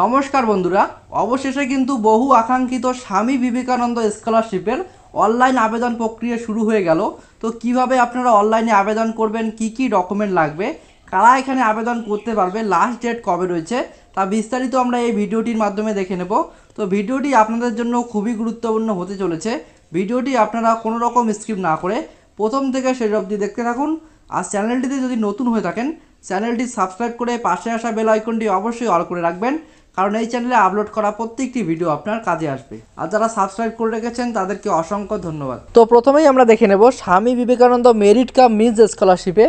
নমস্কার বন্ধুরা অবশেষে কিন্তু বহু আকাঙ্ক্ষিত স্বামী বিবেকানন্দ স্কলারশিপের অনলাইন আবেদন প্রক্রিয়া শুরু হয়ে গেল তো কিভাবে আপনারা অনলাইনে আবেদন করবেন কি কি ডকুমেন্ট লাগবে কারা এখানে আবেদন করতে পারবে লাস্ট ডেট কবে রয়েছে তা বিস্তারিত আমরা এই ভিডিওটির মাধ্যমে দেখে নেব তো ভিডিওটি আপনাদের জন্য খুবই গুরুত্বপূর্ণ হতে চলেছে ভিডিওটি আপনারা কোনো রকম স্ক্রিপ না করে প্রথম থেকে শেষ অবধি দেখতে থাকুন আর চ্যানেলটিতে যদি নতুন হয়ে থাকেন চ্যানেলটি সাবস্ক্রাইব করে পাশে আসা বেল আইকনটি অবশ্যই অল করে রাখবেন কারণ এই চ্যানেলে আপলোড করা প্রত্যেকটি ভিডিও আপনার কাজে আসবে আর যারা সাবস্ক্রাইব করে রেখেছেন তাদেরকে অসংখ্য ধন্যবাদ তো প্রথমেই আমরা দেখে নেব Swami Vivekananda merit cum means স্কলারশিপে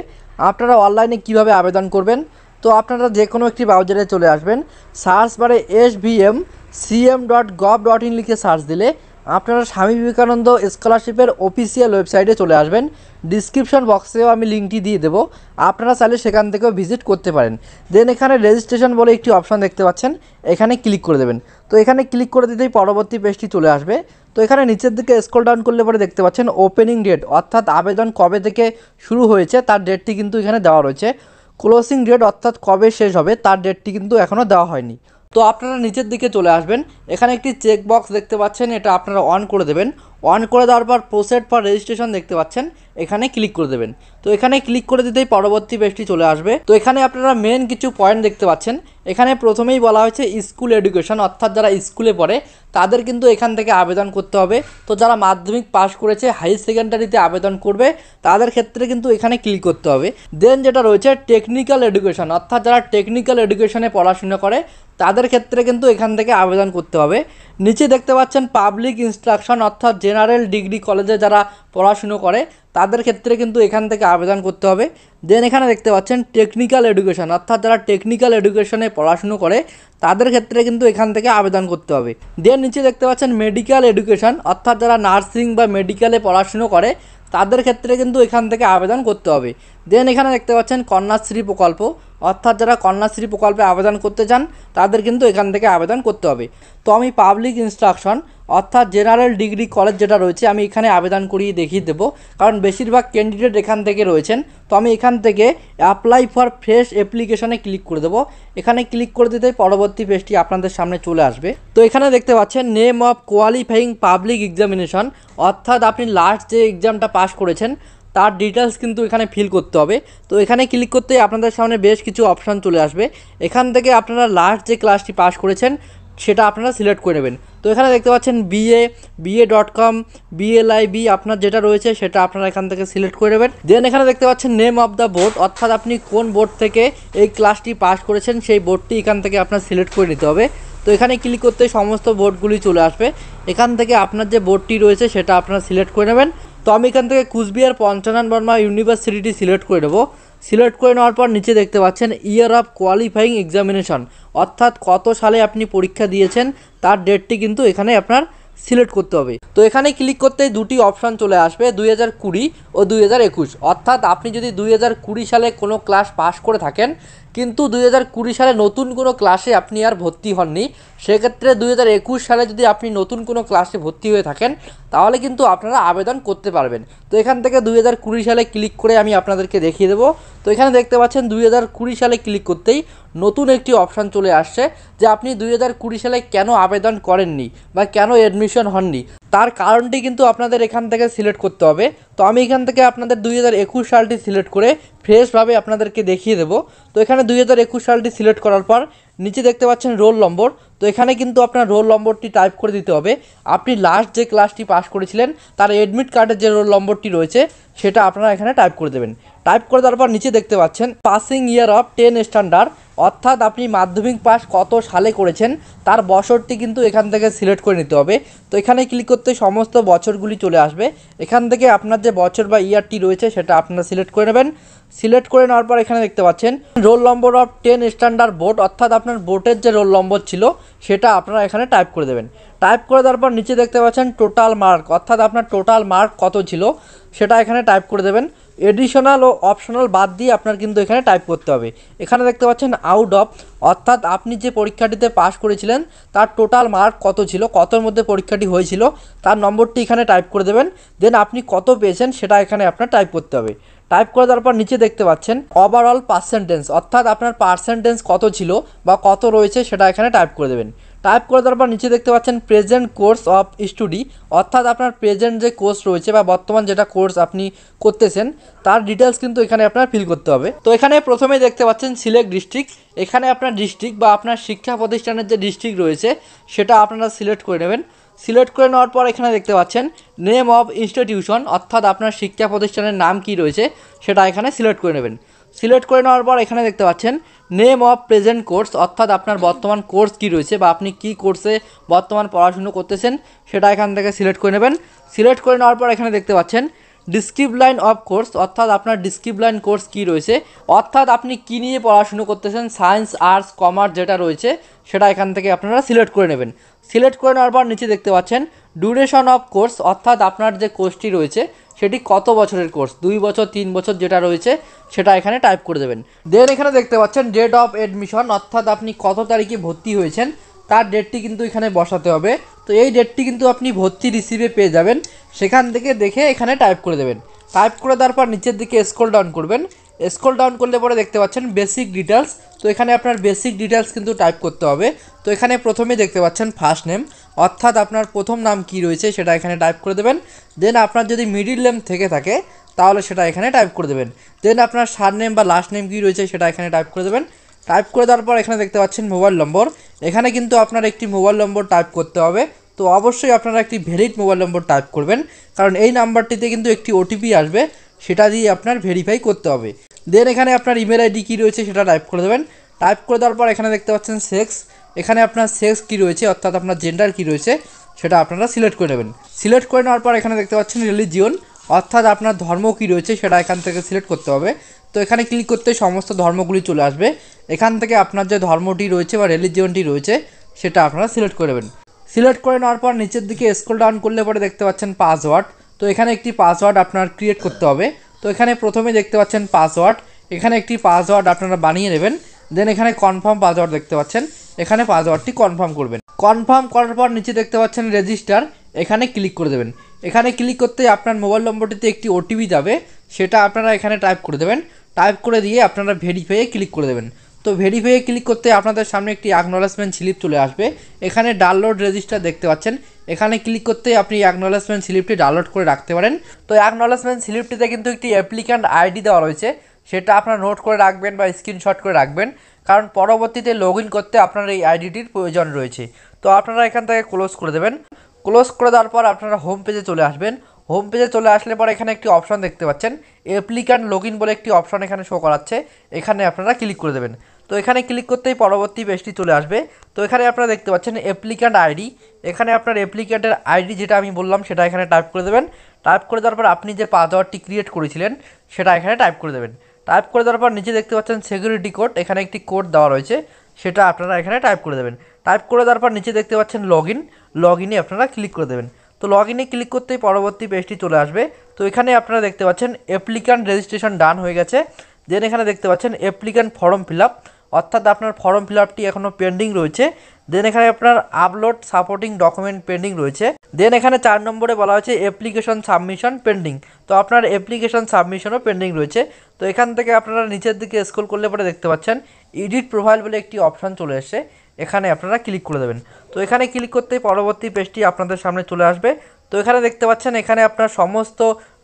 আপনারা অনলাইনে কিভাবে আবেদন করবেন তো আপনারা যে কোনো একটি ব্রাউজারে চলে আসবেন সার্চ বারে S V M C M dot gov dot in লিখে সার্চ দিলে আপনারা স্বামী বিবেকানন্দ স্কলারশিপের অফিসিয়াল ওয়েবসাইটে চলে আসবেন ডিসক্রিপশন বক্সেও আমি লিঙ্কটি দিয়ে দেবো আপনারা চাইলে সেখান থেকেও ভিজিট করতে পারেন দেন এখানে রেজিস্ট্রেশন বলে একটি অপশন দেখতে পাচ্ছেন এখানে ক্লিক করে দেবেন তো এখানে ক্লিক করে দিতেই পরবর্তী পেজটি চলে আসবে তো এখানে নিচের দিকে স্কল ডাউন করলে পরে দেখতে পাচ্ছেন ওপেনিং ডেট অর্থাৎ আবেদন কবে থেকে শুরু হয়েছে তার ডেটটি কিন্তু এখানে দেওয়া রয়েছে ক্লোসিং ডেট অর্থাৎ কবে শেষ হবে তার ডেটটি কিন্তু এখনও দেওয়া হয়নি তো আপনারা নিচের দিকে চলে আসবেন এখানে একটি চেক বক্স দেখতে পাচ্ছেন এটা আপনারা অন করে দেবেন অন করে দেওয়ার পর প্রোসেড ফর রেজিস্ট্রেশন দেখতে পাচ্ছেন এখানে ক্লিক করে দেবেন তো এখানে ক্লিক করে দিতেই পরবর্তী পেজটি চলে আসবে তো এখানে আপনারা মেন কিছু পয়েন্ট দেখতে পাচ্ছেন এখানে প্রথমেই বলা হয়েছে স্কুল এডুকেশন অর্থাৎ যারা স্কুলে পড়ে তাদের কিন্তু এখান থেকে আবেদন করতে হবে তো যারা মাধ্যমিক পাশ করেছে হাই সেকেন্ডারিতে আবেদন করবে তাদের ক্ষেত্রে কিন্তু এখানে ক্লিক করতে হবে দেন যেটা রয়েছে টেকনিক্যাল এডুকেশন অর্থাৎ যারা টেকনিক্যাল এডুকেশনে পড়াশোনা করে তাদের ক্ষেত্রে কিন্তু এখান থেকে আবেদন করতে হবে নিচে দেখতে পাচ্ছেন পাবলিক ইনস্ট্রাকশন অর্থাৎ যে জেনারেল ডিগ্রি কলেজে যারা পড়াশুনো করে তাদের ক্ষেত্রে কিন্তু এখান থেকে আবেদন করতে হবে দেন এখানে দেখতে পাচ্ছেন টেকনিক্যাল এডুকেশন অর্থাৎ যারা টেকনিক্যাল এডুকেশনে পড়াশুনো করে তাদের ক্ষেত্রে কিন্তু এখান থেকে আবেদন করতে হবে দেন নিচে দেখতে পাচ্ছেন মেডিকেল এডুকেশন অর্থাৎ যারা নার্সিং বা মেডিকেলে পড়াশুনো করে তাদের ক্ষেত্রে কিন্তু এখান থেকে আবেদন করতে হবে দেন এখানে দেখতে পাচ্ছেন কন্যাশ্রী প্রকল্প অর্থাৎ যারা কন্যাশ্রী প্রকল্পে আবেদন করতে চান তাদের কিন্তু এখান থেকে আবেদন করতে হবে তো আমি পাবলিক ইনস্ট্রাকশন অর্থাৎ জেনারেল ডিগ্রি কলেজ যেটা রয়েছে আমি এখানে আবেদন করিয়ে দেখিয়ে দেবো কারণ বেশিরভাগ ক্যান্ডিডেট এখান থেকে রয়েছেন তো আমি এখান থেকে অ্যাপ্লাই ফর ফ্রেশ অ্যাপ্লিকেশনে ক্লিক করে দেবো এখানে ক্লিক করে দিতে পরবর্তী পেজটি আপনাদের সামনে চলে আসবে তো এখানে দেখতে পাচ্ছেন name of qualifying public examination অর্থাৎ আপনি লাস্ট যে এক্সামটা পাস করেছেন তার ডিটেলস কিন্তু এখানে ফিল করতে হবে তো এখানে ক্লিক করতে আপনাদের সামনে বেশ কিছু অপশান চলে আসবে এখান থেকে আপনারা লাস্ট যে ক্লাসটি পাস করেছেন সেটা আপনারা সিলেক্ট করে নেবেন তো এখানে দেখতে পাচ্ছেন BA BA dot com BLIB আপনার যেটা রয়েছে সেটা আপনারা এখান থেকে সিলেক্ট করে নেবেন দেন এখানে দেখতে পাচ্ছেন নেম অফ দ্য বোর্ড অর্থাৎ আপনি কোন বোর্ড থেকে এই ক্লাসটি পাস করেছেন সেই বোর্ডটি এখান থেকে আপনার সিলেক্ট করে নিতে হবে তো এখানে ক্লিক করতে সমস্ত বোর্ডগুলি চলে আসবে এখান থেকে আপনার যে বোর্ডটি রয়েছে সেটা আপনারা সিলেক্ট করে নেবেন তো আমি এখান থেকে কুচবিহার পঞ্চানন বর্মা ইউনিভার্সিটিটি সিলেক্ট করে নেবো সিলেক্ট করে নেওয়ার পর নিচে দেখতে পাচ্ছেন ইয়ার অফ কোয়ালিফাইং এক্সামিনেশন অর্থাৎ কত সালে আপনি পরীক্ষা দিয়েছেন তার ডেটটি কিন্তু এখানে আপনার সিলেক্ট করতে হবে তো এখানে ক্লিক করতেই দুটি অপশান চলে আসবে দুই হাজার কুড়ি ও দুই হাজার একুশ অর্থাৎ আপনি যদি দুই হাজার কুড়ি সালে কোনো ক্লাস পাস করে থাকেন কিন্তু দুই সালে নতুন কোনো ক্লাসে আপনি আর ভর্তি হননি সেক্ষেত্রে দুই সালে যদি আপনি নতুন কোনো ক্লাসে ভর্তি হয়ে থাকেন তাহলে কিন্তু আপনারা আবেদন করতে পারবেন তো এখান থেকে দুই সালে ক্লিক করে আমি আপনাদেরকে দেখিয়ে দেবো তো এখানে দেখতে পাচ্ছেন দুই সালে ক্লিক করতেই নতুন একটি অপশান চলে আসছে যে আপনি দুই সালে কেন আবেদন করেননি বা কেন অ্যাডমিশন হননি তার কারণটি কিন্তু আপনাদের এখান থেকে সিলেক্ট করতে হবে তো আমি এখান থেকে আপনাদের দুই হাজার একুশ সালটি সিলেক্ট করে ফ্রেশভাবে আপনাদেরকে দেখিয়ে দেবো তো এখানে দুই হাজার একুশ সালটি সিলেক্ট করার পর নিচে দেখতে পাচ্ছেন রোল নম্বর তো এখানে কিন্তু আপনার রোল নম্বরটি টাইপ করে দিতে হবে আপনি লাস্ট যে ক্লাসটি পাস করেছিলেন তার অ্যাডমিট কার্ডের যে রোল নম্বরটি রয়েছে সেটা আপনারা এখানে টাইপ করে দেবেন টাইপ করে দেওয়ার পর নিচে দেখতে পাচ্ছেন passing year of ten standard অর্থাৎ আপনি মাধ্যমিক পাস কত সালে করেছেন তার বছরটি কিন্তু এখান থেকে সিলেক্ট করে নিতে হবে তো এখানে ক্লিক করতে সমস্ত বছরগুলি চলে আসবে এখান থেকে আপনার যে বছর বা ইয়ারটি রয়েছে সেটা আপনারা সিলেক্ট করে নেবেন সিলেক্ট করে নেওয়ার পর এখানে দেখতে পাচ্ছেন roll number of ten standard board অর্থাৎ আপনার বোর্ডের যে রোল নম্বর ছিল সেটা আপনারা এখানে টাইপ করে দেবেন টাইপ করে দেওয়ার পর নিচে দেখতে পাচ্ছেন টোটাল মার্ক অর্থাৎ আপনার টোটাল মার্ক কত ছিল সেটা এখানে টাইপ করে দেবেন এডিশনাল ও অপশনাল বাদ দিয়ে আপনার কিন্তু এখানে টাইপ করতে হবে এখানে দেখতে পাচ্ছেন আউট অফ অর্থাৎ আপনি যে পরীক্ষাটিতে পাশ করেছিলেন তার টোটাল মার্ক কত ছিল কতর মধ্যে পরীক্ষাটি হয়েছিল তার নম্বরটি এখানে টাইপ করে দেবেন দেন আপনি কত পেয়েছেন সেটা এখানে আপনার টাইপ করতে হবে টাইপ করে দেওয়ার পর নিচে দেখতে পাচ্ছেন ওভারঅল পার্সেন্টেন্স অর্থাৎ আপনার পার্সেন্টেন্স কত ছিল বা কত রয়েছে সেটা এখানে টাইপ করে দেবেন টাইপ করে দেওয়ার পর নিচে দেখতে পাচ্ছেন প্রেজেন্ট কোর্স অফ স্টুডি অর্থাৎ আপনার প্রেজেন্ট যে কোর্স রয়েছে বা বর্তমান যেটা কোর্স আপনি করতেছেন তার ডিটেলস কিন্তু এখানে আপনার ফিল করতে হবে তো এখানে প্রথমে দেখতে পাচ্ছেন সিলেক্ট ডিস্ট্রিক্ট এখানে আপনার ডিস্ট্রিক্ট বা আপনার শিক্ষা প্রতিষ্ঠানের যে ডিস্ট্রিক্ট রয়েছে সেটা আপনারা সিলেক্ট করে নেবেন সিলেক্ট করে নেওয়ার পর এখানে দেখতে পাচ্ছেন নেম অফ ইনস্টিটিউশন অর্থাৎ আপনার শিক্ষা প্রতিষ্ঠানের নাম কি রয়েছে সেটা এখানে সিলেক্ট করে নেবেন সিলেক্ট করে নেওয়ার পর এখানে দেখতে পাচ্ছেন নেম অফ প্রেজেন্ট কোর্স অর্থাৎ আপনার বর্তমান কোর্স কি রয়েছে বা আপনি কি কোর্সে বর্তমান পড়াশুনো করতেছেন সেটা এখান থেকে সিলেক্ট করে নেবেন সিলেক্ট করে নেওয়ার পর এখানে দেখতে পাচ্ছেন ডিসক্রিপ লাইন অফ কোর্স অর্থাৎ আপনার ডিসক্রিপ লাইন কোর্স কি রয়েছে অর্থাৎ আপনি কি নিয়ে পড়াশুনো করতেছেন সায়েন্স আর্টস কমার্স যেটা রয়েছে সেটা এখান থেকে আপনারা সিলেক্ট করে নেবেন সিলেক্ট করে নেওয়ার পর নিচে দেখতে পাচ্ছেন ডুরেশন অফ কোর্স অর্থাৎ আপনার যে কোর্সটি রয়েছে সেটি কত বছরের কোর্স দুই বছর তিন বছর যেটা রয়েছে সেটা এখানে টাইপ করে দেবেন দেন এখানে দেখতে পাচ্ছেন ডেট অফ অ্যাডমিশন অর্থাৎ আপনি কত তারিখে ভর্তি হয়েছেন তার ডেটটি কিন্তু এখানে বসাতে হবে তো এই ডেটটি কিন্তু আপনি ভর্তি রিসিভে পেয়ে যাবেন সেখান থেকে দেখে এখানে টাইপ করে দেবেন টাইপ করে দেওয়ার পর নিচের দিকে স্ক্রল ডাউন করবেন স্ক্রল ডাউন করলে পরে দেখতে পাচ্ছেন বেসিক ডিটেলস তো এখানে আপনার বেসিক ডিটেলস কিন্তু টাইপ করতে হবে তো এখানে প্রথমে দেখতে পাচ্ছেন ফার্স্ট নেম অর্থাৎ আপনার প্রথম নাম কি রয়েছে সেটা এখানে টাইপ করে দেবেন দেন আপনার যদি মিডিল নেম থেকে থাকে তাহলে সেটা এখানে টাইপ করে দেবেন দেন আপনার সার নেম বা লাস্ট নেম কী রয়েছে সেটা এখানে টাইপ করে দেবেন টাইপ করে দেওয়ার পর এখানে দেখতে পাচ্ছেন মোবাইল নম্বর এখানে কিন্তু আপনার একটি মোবাইল নম্বর টাইপ করতে হবে তো অবশ্যই আপনারা একটি ভ্যালিড মোবাইল নম্বর টাইপ করবেন কারণ এই নাম্বারটিতে কিন্তু একটি ওটিপি আসবে সেটা দিয়ে আপনার ভেরিফাই করতে হবে দেন এখানে আপনার ইমেল আইডি কী রয়েছে সেটা টাইপ করে দেবেন টাইপ করে দেওয়ার পর এখানে দেখতে পাচ্ছেন সেক্স এখানে আপনার সেক্স কী রয়েছে অর্থাৎ আপনার জেন্ডার কী রয়েছে সেটা আপনারা সিলেক্ট করে নেবেন সিলেক্ট করে নেওয়ার পর এখানে দেখতে পাচ্ছেন রিলিজিয়ন অর্থাৎ আপনার ধর্ম কী রয়েছে সেটা এখান থেকে সিলেক্ট করতে হবে তো এখানে ক্লিক করতে সমস্ত ধর্মগুলি চলে আসবে এখান থেকে আপনার যে ধর্মটি রয়েছে বা রিলিজিয়নটি রয়েছে সেটা আপনারা সিলেক্ট করে নেবেন সিলেক্ট করে নেওয়ার পর নিচের দিকে স্ক্রল ডাউন করলে পরে দেখতে পাচ্ছেন পাসওয়ার্ড তো এখানে একটি পাসওয়ার্ড আপনার ক্রিয়েট করতে হবে তো এখানে প্রথমে দেখতে পাচ্ছেন পাসওয়ার্ড এখানে একটি পাসওয়ার্ড আপনারা বানিয়ে নেবেন দেন এখানে কনফার্ম পাসওয়ার্ড দেখতে পাচ্ছেন এখানে পাসওয়ার্ডটি কনফার্ম করবেন কনফার্ম করার পর নিচে দেখতে পাচ্ছেন রেজিস্টার এখানে ক্লিক করে দেবেন এখানে ক্লিক করতে আপনার মোবাইল নম্বরটিতে একটি ওটিপি যাবে সেটা আপনারা এখানে টাইপ করে দেবেন টাইপ করে দিয়ে আপনারা ভেরিফাইয়ে ক্লিক করে দেবেন তো ভেরিফাইয়ে ক্লিক করতে আপনাদের সামনে একটি অ্যাকনোলেজমেন্ট স্লিপ চলে আসবে এখানে ডাউনলোড রেজিস্টার দেখতে পাচ্ছেন এখানে ক্লিক করতে আপনি অ্যাকনোলেজমেন্ট স্লিপটি ডাউনলোড করে রাখতে পারেন তো অ্যাকনোলেজমেন্ট স্লিপটিতে কিন্তু একটি অ্যাপ্লিক্যান্ট আইডি দেওয়া রয়েছে সেটা আপনারা নোট করে রাখবেন বা স্ক্রিনশট করে রাখবেন কারণ পরবর্তীতে লগ করতে আপনার এই আইডিটির প্রয়োজন রয়েছে তো আপনারা এখান থেকে ক্লোজ করে দেবেন ক্লোজ করে দেওয়ার পর আপনারা হোম পেজে চলে আসবেন হোম পেজে চলে আসলে পর এখানে একটি অপশন দেখতে পাচ্ছেন অ্যাপ্লিকান্ট লগ বলে একটি অপশন এখানে শো করাচ্ছে এখানে আপনারা ক্লিক করে দেবেন তো এখানে ক্লিক করতেই পরবর্তী পেজটি চলে আসবে তো এখানে আপনারা দেখতে পাচ্ছেন অ্যাপ্লিক্যান্ট আইডি এখানে আপনার অ্যাপ্লিক্যান্টের আইডি যেটা আমি বললাম সেটা এখানে টাইপ করে দেবেন টাইপ করে দেওয়ার পর আপনি যে পাসওয়ার্ডটি ক্রিয়েট করেছিলেন সেটা এখানে টাইপ করে দেবেন টাইপ করে দেওয়ার পর নিচে দেখতে পাচ্ছেন সিকিউরিটি কোড এখানে একটি কোড দেওয়া রয়েছে সেটা আপনারা এখানে টাইপ করে দেবেন টাইপ করে দেওয়ার পর নিচে দেখতে পাচ্ছেন লগ ইন লগ ইনে আপনারা ক্লিক করে দেবেন তো লগ ইনে ক্লিক করতেই পরবর্তী পেজটি চলে আসবে তো এখানে আপনারা দেখতে পাচ্ছেন অ্যাপ্লিক্যান্ট রেজিস্ট্রেশন ডান হয়ে গেছে দেন এখানে দেখতে পাচ্ছেন অ্যাপ্লিক্যান্ট ফর্ম ফিল আপ অর্থাৎ আপনার ফর্ম ফিল আপটি এখনও পেন্ডিং রয়েছে দেন এখানে আপনার আপলোড সাপোর্টিং ডকুমেন্ট পেন্ডিং রয়েছে দেন এখানে চার নম্বরে বলা হয়েছে অ্যাপ্লিকেশন সাবমিশন পেন্ডিং তো আপনার অ্যাপ্লিকেশন সাবমিশনও পেন্ডিং রয়েছে তো এখান থেকে আপনারা নিচের দিকে স্ক্রল করলে পরে দেখতে পাচ্ছেন এডিট প্রোফাইল বলে একটি অপশান চলে এসে এখানে আপনারা ক্লিক করে দেবেন তো এখানে ক্লিক করতেই পরবর্তী পেজটি আপনাদের সামনে চলে আসবে তো এখানে দেখতে পাচ্ছেন এখানে আপনার সমস্ত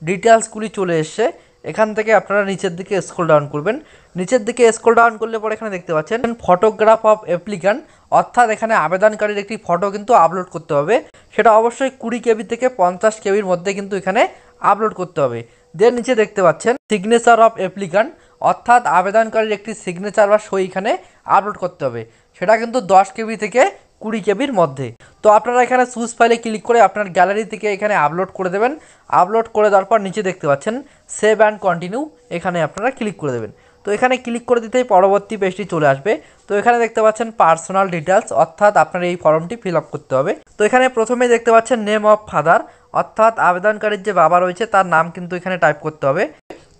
ডিটেলসগুলি চলে এসছে এখান থেকে আপনারা নিচের দিকে স্ক্রল ডাউন করবেন নিচের দিকে স্ক্রল ডাউন করলে পরে এখানে দেখতে পাচ্ছেন ফটোগ্রাফ অফ অ্যাপ্লিকান অর্থাৎ এখানে আবেদনকারীর একটি ফটো কিন্তু আপলোড করতে হবে সেটা অবশ্যই কুড়ি কেবি থেকে পঞ্চাশ কেবির মধ্যে কিন্তু এখানে আপলোড করতে হবে দেন নিচে দেখতে পাচ্ছেন সিগনেচার অফ অ্যাপ্লিকান অর্থাৎ আবেদনকারীর একটি সিগনেচার বা সই এখানে আপলোড করতে হবে সেটা কিন্তু দশ কেবি থেকে কুড়ি কেবির মধ্যে তো আপনারা এখানে সুইচ ফাইলে ক্লিক করে আপনার গ্যালারি থেকে এখানে আপলোড করে দেবেন আপলোড করে দেওয়ার পর নিচে দেখতে পাচ্ছেন সেভ অ্যান্ড কন্টিনিউ এখানে আপনারা ক্লিক করে দেবেন তো এখানে ক্লিক করে দিতেই পরবর্তী পেজটি চলে আসবে তো এখানে দেখতে পাচ্ছেন পার্সোনাল ডিটেলস অর্থাৎ আপনার এই ফর্মটি ফিল করতে হবে তো এখানে প্রথমে দেখতে পাচ্ছেন নেম অফ ফাদার অর্থাৎ আবেদনকারীর যে বাবা রয়েছে তার নাম কিন্তু এখানে টাইপ করতে হবে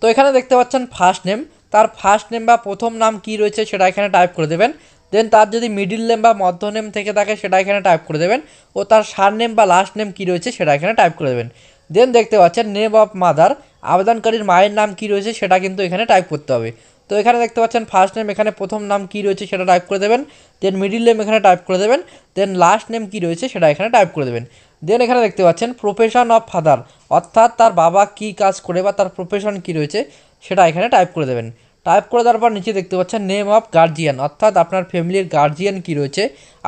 তো এখানে দেখতে পাচ্ছেন ফার্স্ট নেম তার ফার্স্ট নেম বা প্রথম নাম কি রয়েছে সেটা এখানে টাইপ করে দেবেন দেন তার যদি মিডিল নেম বা মধ্য নেম থেকে থাকে সেটা এখানে টাইপ করে দেবেন ও তার সার নেম বা লাস্ট নেম কী রয়েছে সেটা এখানে টাইপ করে দেবেন দেন দেখতে পাচ্ছেন নেম অফ মাদার আবেদনকারীর মায়ের নাম কী রয়েছে সেটা কিন্তু এখানে টাইপ করতে হবে তো এখানে দেখতে পাচ্ছেন ফার্স্ট নেম এখানে প্রথম নাম কী রয়েছে সেটা টাইপ করে দেবেন দেন মিডিল নেম এখানে টাইপ করে দেবেন দেন লাস্ট নেম কী রয়েছে সেটা এখানে টাইপ করে দেবেন দেন এখানে দেখতে পাচ্ছেন প্রফেশন অফ ফাদার অর্থাৎ তার বাবা কি কাজ করে বা তার প্রফেশন কী রয়েছে সেটা এখানে টাইপ করে দেবেন টাইপ করে দেওয়ার পর নিচে দেখতে পাচ্ছেন নেম অফ গার্জিয়ান অর্থাৎ আপনার ফ্যামিলির গার্জিয়ান কি রয়েছে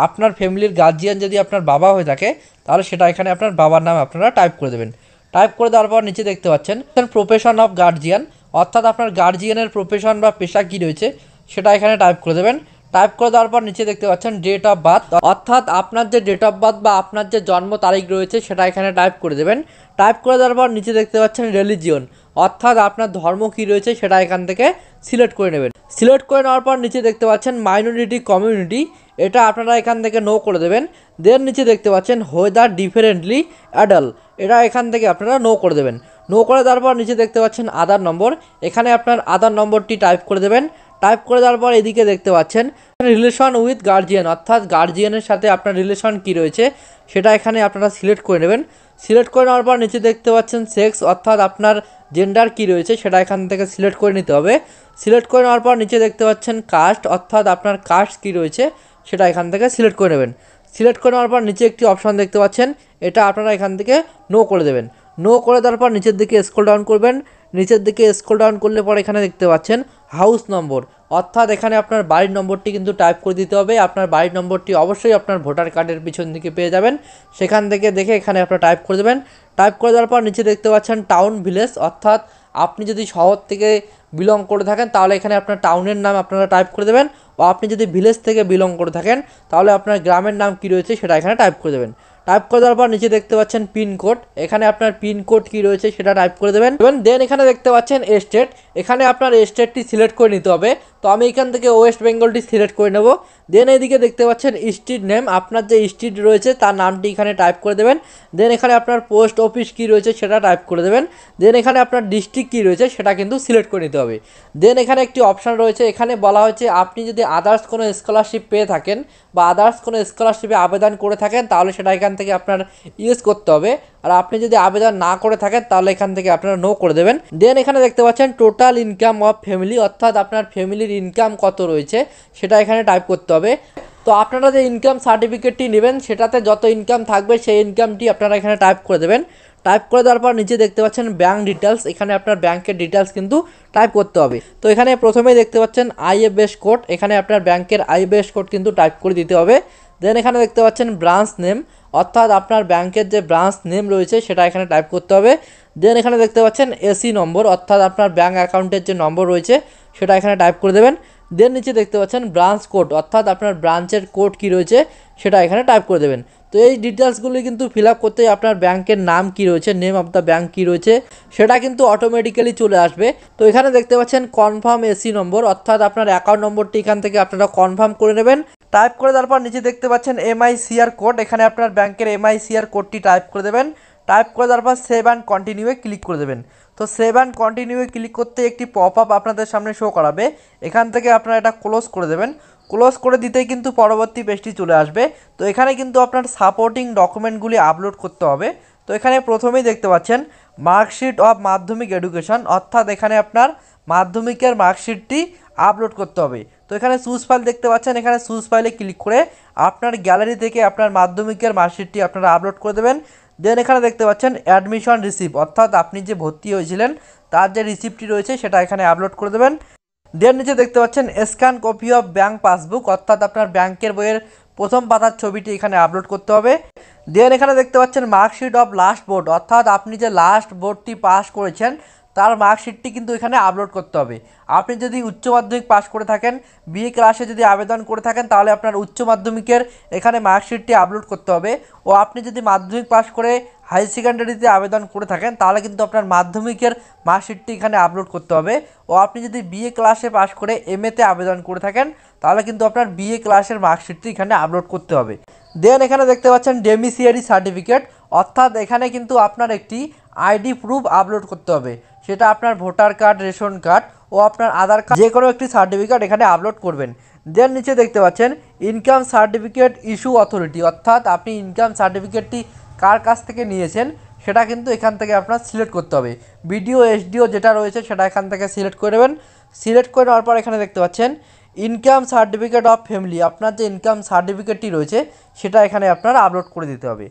আপনার ফ্যামিলির গার্জিয়ান যদি আপনার বাবা হয়ে থাকে তাহলে সেটা এখানে আপনার বাবার নাম আপনারা টাইপ করে দেবেন টাইপ করে দেওয়ার পর নিচে দেখতে পাচ্ছেন প্রফেশন অফ গার্জিয়ান অর্থাৎ আপনার গার্জিয়ানের প্রফেশন বা পেশা কী রয়েছে সেটা এখানে টাইপ করে দেবেন টাইপ করে দেওয়ার পর নিচে দেখতে পাচ্ছেন ডেট অফ বার্থ অর্থাৎ আপনার যে ডেট অফ বার্থ বা আপনার যে জন্ম তারিখ রয়েছে সেটা এখানে টাইপ করে দেবেন টাইপ করে দেওয়ার পর নিচে দেখতে পাচ্ছেন রিলিজিয়ন অর্থাৎ আপনার ধর্ম কী রয়েছে সেটা এখান থেকে সিলেক্ট করে নেবেন সিলেক্ট করে নেওয়ার পর নিচে দেখতে পাচ্ছেন মাইনরিটি কমিউনিটি এটা আপনারা এখান থেকে নো করে দেবেন দেন নিচে দেখতে পাচ্ছেন হোয়েদার ডিফারেন্টলি অ্যাডাল এটা এখান থেকে আপনারা নো করে দেবেন নো করে দেওয়ার পর নিচে দেখতে পাচ্ছেন আধার নম্বর এখানে আপনার আধার নম্বরটি টাইপ করে দেবেন টাইপ করে দেওয়ার পর এদিকে দেখতে পাচ্ছেন রিলেশন উইথ গার্জিয়ান অর্থাৎ গার্জিয়ানের সাথে আপনার রিলেশন কি রয়েছে সেটা এখানে আপনারা সিলেক্ট করে নেবেন সিলেক্ট করে নেওয়ার পর নিচে দেখতে পাচ্ছেন সেক্স অর্থাৎ আপনার জেন্ডার কি রয়েছে সেটা এখান থেকে সিলেক্ট করে নিতে হবে সিলেক্ট করে নেওয়ার পর নিচে দেখতে পাচ্ছেন কাস্ট অর্থাৎ আপনার কাস্ট কি রয়েছে সেটা এখান থেকে সিলেক্ট করে নেবেন সিলেক্ট করে নেওয়ার পর নিচে একটি অপশান দেখতে পাচ্ছেন এটা আপনারা এখান থেকে নো করে দেবেন নো করে দেওয়ার পর নিচের দিকে স্ক্রল ডাউন করবেন নিচের দিকে স্ক্রল ডাউন করলে পরে এখানে দেখতে পাচ্ছেন হাউস নম্বর অর্থাৎ এখানে আপনার বাড়ির নম্বরটি কিন্তু টাইপ করে দিতে হবে আপনার বাড়ির নম্বরটি অবশ্যই আপনার ভোটার কার্ডের পিছন দিকে পেয়ে যাবেন সেখান থেকে দেখে এখানে আপনার টাইপ করে দেবেন টাইপ করে দেওয়ার পর নিচে দেখতে পাচ্ছেন টাউন ভিলেজ অর্থাৎ আপনি যদি শহর থেকে বিলং করে থাকেন তাহলে এখানে আপনার টাউনের নাম আপনারা টাইপ করে দেবেন বা আপনি যদি ভিলেজ থেকে বিলং করে থাকেন তাহলে আপনার গ্রামের নাম কী রয়েছে সেটা এখানে টাইপ করে দেবেন টাইপ করে দেওয়ার পর নিচে দেখতে পাচ্ছেন পিনকোড এখানে আপনার পিনকোড কি রয়েছে সেটা টাইপ করে দেবেন এবং দেন এখানে দেখতে পাচ্ছেন এস্টেট এখানে আপনার স্টেটটি সিলেক্ট করে নিতে হবে তো আমি এখান থেকে ওয়েস্ট বেঙ্গলটি সিলেক্ট করে নেব দেন এদিকে দেখতে পাচ্ছেন স্ট্রিট নেম আপনার যে স্ট্রিট রয়েছে তার নামটি এখানে টাইপ করে দেবেন দেন এখানে আপনার পোস্ট অফিস কি রয়েছে সেটা টাইপ করে দেবেন দেন এখানে আপনার ডিস্ট্রিক্ট কি রয়েছে সেটা কিন্তু সিলেক্ট করে নিতে হবে দেন এখানে একটি অপশান রয়েছে এখানে বলা হয়েছে আপনি যদি আদার্স কোনো স্কলারশিপ পেয়ে থাকেন বা আদার্স কোনো স্কলারশিপে আবেদন করে থাকেন তাহলে সেটা এখান থেকে আপনার ইউজ করতে হবে আর আপনি যদি আবেদন না করে থাকেন তাহলে এখান থেকে আপনারা নো করে দেবেন দেন এখানে দেখতে পাচ্ছেন টোটাল ইনকাম অফ ফ্যামিলি অর্থাৎ আপনার ফ্যামিলির ইনকাম কত রয়েছে সেটা এখানে টাইপ করতে হবে তো আপনারা যে ইনকাম সার্টিফিকেটটি নেবেন সেটাতে যত ইনকাম থাকবে সেই ইনকামটি আপনারা এখানে টাইপ করে দেবেন টাইপ করে দেওয়ার পর নিচে দেখতে পাচ্ছেন ব্যাঙ্ক ডিটেলস এখানে আপনার ব্যাংকের ডিটেলস কিন্তু টাইপ করতে হবে তো এখানে প্রথমেই দেখতে পাচ্ছেন আইএফএস কোড এখানে আপনার ব্যাংকের আইএফএস কোড কিন্তু টাইপ করে দিতে হবে দেন এখানে দেখতে পাচ্ছেন ব্রাঞ্চ নেম অর্থাৎ আপনার ব্যাংকের যে ব্রাঞ্চ নেম রয়েছে সেটা এখানে টাইপ করতে হবে দেন এখানে দেখতে পাচ্ছেন এসি নম্বর অর্থাৎ আপনার ব্যাঙ্ক অ্যাকাউন্টের যে নম্বর রয়েছে সেটা এখানে টাইপ করে দেবেন দেন নিচে দেখতে পাচ্ছেন ব্রাঞ্চ কোড অর্থাৎ আপনার ব্রাঞ্চের কোড কি রয়েছে সেটা এখানে টাইপ করে দেবেন তো এই ডিটেলসগুলি কিন্তু ফিল আপ করতে আপনার ব্যাংকের নাম কি রয়েছে নেম অফ দ্য ব্যাঙ্ক কী রয়েছে সেটা কিন্তু অটোমেটিক্যালি চলে আসবে তো এখানে দেখতে পাচ্ছেন কনফার্ম এসি নম্বর অর্থাৎ আপনার অ্যাকাউন্ট নম্বরটি এখান থেকে আপনারা কনফার্ম করে নেবেন টাইপ করে দেওয়ার পর নিচে দেখতে পাচ্ছেন এমআইসিআর কোড এখানে আপনার ব্যাংকের এমআইসিআর কোডটি টাইপ করে দেবেন টাইপ করে দেওয়ার পর সেভ অ্যান্ড কন্টিনিউয়ে ক্লিক করে দেবেন তো সেভ অ্যান্ড কন্টিনিউয়ে ক্লিক করতে একটি পপ আপ আপনাদের সামনে শো করাবে এখান থেকে আপনারা এটা ক্লোজ করে দেবেন ক্লোজ করে দিতেই কিন্তু পরবর্তী পেজটি চলে আসবে তো এখানে কিন্তু আপনার সাপোর্টিং ডকুমেন্টগুলি আপলোড করতে হবে তো এখানে প্রথমেই দেখতে পাচ্ছেন মার্কশিট অফ মাধ্যমিক এডুকেশন অর্থাৎ এখানে আপনার মাধ্যমিকের মার্কশিটটি আপলোড করতে হবে তো এখানে সুজ ফাইল দেখতে পাচ্ছেন এখানে সুজ ফাইলে ক্লিক করে আপনার গ্যালারি থেকে আপনার মাধ্যমিকের মার্কশিটটি আপনারা আপলোড করে দেবেন দেন এখানে দেখতে পাচ্ছেন অ্যাডমিশন রিসিপ্ট অর্থাৎ আপনি যে ভর্তি হয়েছিলেন তার যে রিসিপ্টটি রয়েছে সেটা এখানে আপলোড করে দেবেন দেন নিচে দেখতে পাচ্ছেন scan copy of bank passbook অর্থাৎ আপনার ব্যাংকের বইয়ের প্রথম পাতার ছবিটি এখানে আপলোড করতে হবে দেন এখানে দেখতে পাচ্ছেন মার্কশিট অফ লাস্ট বোর্ড অর্থাৎ আপনি যে লাস্ট বোর্ডটি পাস করেছেন তার মার্কশিটটি কিন্তু এখানে আপলোড করতে হবে আপনি যদি উচ্চ মাধ্যমিক পাশ করে থাকেন বিএ ক্লাসে যদি আবেদন করে থাকেন তাহলে আপনার উচ্চ মাধ্যমিকের এখানে মার্কশিটটি আপলোড করতে হবে ও আপনি যদি মাধ্যমিক পাস করে হাই সেকেন্ডারিতে আবেদন করে থাকেন তাহলে কিন্তু আপনার মাধ্যমিকের মার্কশিটটি এখানে আপলোড করতে হবে ও আপনি যদি বিএ ক্লাসে পাস করে এম এতে আবেদন করে থাকেন তাহলে কিন্তু আপনার বিএ ক্লাসের মার্কশিটটি এখানে আপলোড করতে হবে দেন এখানে দেখতে পাচ্ছেন ডেমিসিয়ারি সার্টিফিকেট অর্থাৎ এখানে কিন্তু আপনার একটি আইডি প্রুফ আপলোড করতে হবে সেটা আপনার ভোটার কার্ড রেশন কার্ড ও আপনার আধার কার্ড যে কোনো একটি সার্টিফিকেট এখানে আপলোড করবেন দেন নিচে দেখতে পাচ্ছেন ইনকাম সার্টিফিকেট ইস্যু অথরিটি অর্থাৎ আপনি ইনকাম সার্টিফিকেটটি কার কাছ থেকে নিয়েছেন সেটা কিন্তু এখান থেকে আপনার সিলেক্ট করতে হবে বিডিও এসডিও যেটা রয়েছে সেটা এখান থেকে সিলেক্ট করে নেবেন সিলেক্ট করে নেওয়ার পর এখানে দেখতে পাচ্ছেন ইনকাম সার্টিফিকেট অফ ফ্যামিলি আপনার যে ইনকাম সার্টিফিকেটটি রয়েছে সেটা এখানে আপনার আপলোড করে দিতে হবে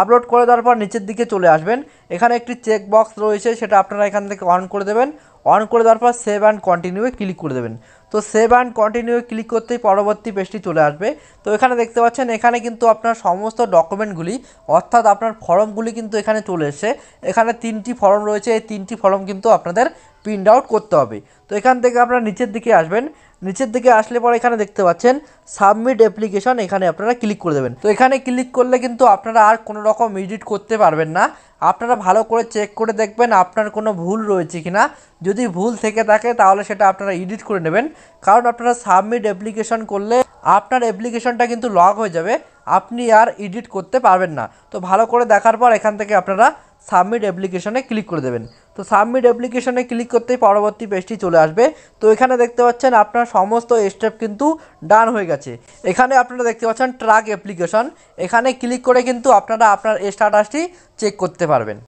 আপলোড করে দেওয়ার পর নিচের দিকে চলে আসবেন এখানে একটি চেক বক্স রয়েছে সেটা আপনারা এখান থেকে অন করে দেবেন অন করে দেওয়ার পর সেভ অ্যান্ড কন্টিনিউয়ে ক্লিক করে দেবেন তো সেভ অ্যান্ড কন্টিনিউয়ে ক্লিক করতেই পরবর্তী পেজটি চলে আসবে তো এখানে দেখতে পাচ্ছেন এখানে কিন্তু আপনার সমস্ত ডকুমেন্টগুলি অর্থাৎ আপনার ফর্মগুলি কিন্তু এখানে চলে এসে এখানে তিনটি ফর্ম রয়েছে এই তিনটি ফর্ম কিন্তু আপনাদের প্রিন্ট আউট করতে হবে তো এখান থেকে আপনারা নিচের দিকে আসবেন নিচের দিকে আসলে পরে এখানে দেখতে পাচ্ছেন সাবমিট অ্যাপ্লিকেশন এখানে আপনারা ক্লিক করে দেবেন তো এখানে ক্লিক করলে কিন্তু আপনারা আর কোনো রকম এডিট করতে পারবেন না আপনারা ভালো করে চেক করে দেখবেন আপনার কোনো ভুল রয়েছে কি না যদি ভুল থেকে থাকে তাহলে সেটা আপনারা এডিট করে নেবেন কারণ আপনারা সাবমিট অ্যাপ্লিকেশন করলে আপনার অ্যাপ্লিকেশনটা কিন্তু লক হয়ে যাবে আপনি আর এডিট করতে পারবেন না তো ভালো করে দেখার পর এখান থেকে আপনারা সাবমিট অ্যাপ্লিকেশনে ক্লিক করে দেবেন তো সাবমিট অ্যাপ্লিকেশনে ক্লিক করতেই পরবর্তী পেজটি চলে আসবে তো এখানে দেখতে পাচ্ছেন আপনার সমস্ত স্টেপ কিন্তু ডান হয়ে গেছে এখানে আপনারা দেখতে পাচ্ছেন ট্রাক অ্যাপ্লিকেশন এখানে ক্লিক করে কিন্তু আপনারা আপনার স্ট্যাটাসটি চেক করতে পারবেন